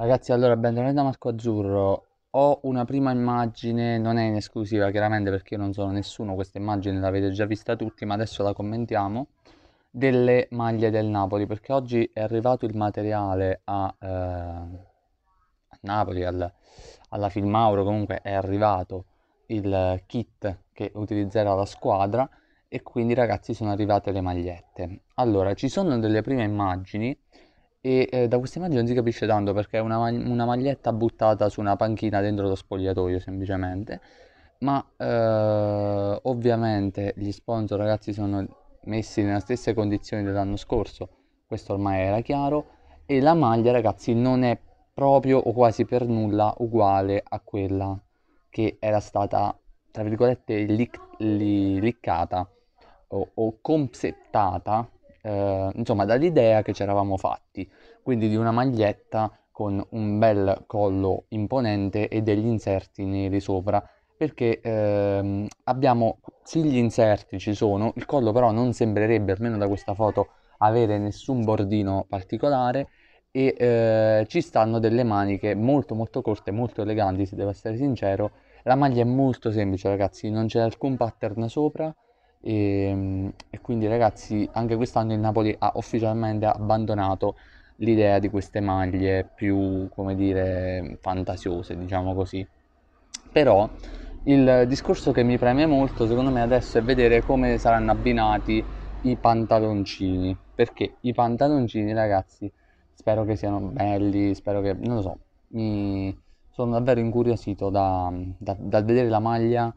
Ragazzi, allora, bentornati da Marco Azzurro. Ho una prima immagine, non è in esclusiva chiaramente perché io non sono nessuno, questa immagine l'avete già vista tutti, ma adesso la commentiamo, delle maglie del Napoli, perché oggi è arrivato il materiale a, eh, a Napoli, al, alla Filmauro, comunque è arrivato il kit che utilizzerà la squadra e quindi ragazzi sono arrivate le magliette. Allora, ci sono delle prime immagini e eh, da questa immagine non si capisce tanto perché è una, mag- una, maglietta buttata su una panchina dentro lo spogliatoio semplicemente. Ma eh, ovviamente gli sponsor ragazzi sono messi nelle stesse condizioni dell'anno scorso, questo ormai era chiaro. E la maglia ragazzi non è proprio o quasi per nulla uguale a quella che era stata tra virgolette lic- li- liccata o, o conceptata eh, insomma dall'idea che ci eravamo fatti, quindi di una maglietta con un bel collo imponente e degli inserti neri sopra, perché ehm, abbiamo, sì gli inserti ci sono, il collo però non sembrerebbe, almeno da questa foto, avere nessun bordino particolare e eh, ci stanno delle maniche molto molto corte, molto eleganti, se devo essere sincero. La maglia è molto semplice ragazzi, non c'è alcun pattern sopra, e, ehm, e quindi ragazzi, anche quest'anno il Napoli ha ufficialmente abbandonato l'idea di queste maglie più, come dire, fantasiose, diciamo così. Però il discorso che mi preme molto, secondo me, adesso è vedere come saranno abbinati i pantaloncini. Perché i pantaloncini, ragazzi, spero che siano belli, spero che... non lo so, mi... sono davvero incuriosito da, da, dal vedere la maglia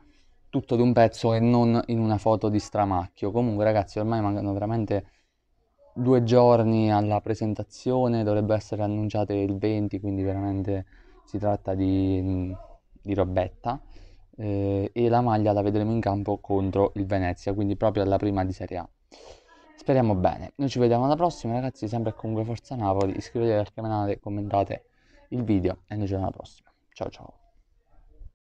tutto di un pezzo e non in una foto di stramacchio. Comunque ragazzi ormai mancano veramente due giorni alla presentazione, dovrebbe essere annunciate il 20, quindi veramente si tratta di, di robetta. Eh, e la maglia la vedremo in campo contro il Venezia, quindi proprio alla prima di Serie A. Speriamo bene. Noi ci vediamo alla prossima, ragazzi. Sempre comunque Forza Napoli. Iscrivetevi al canale, commentate il video e noi ci vediamo alla prossima. Ciao ciao.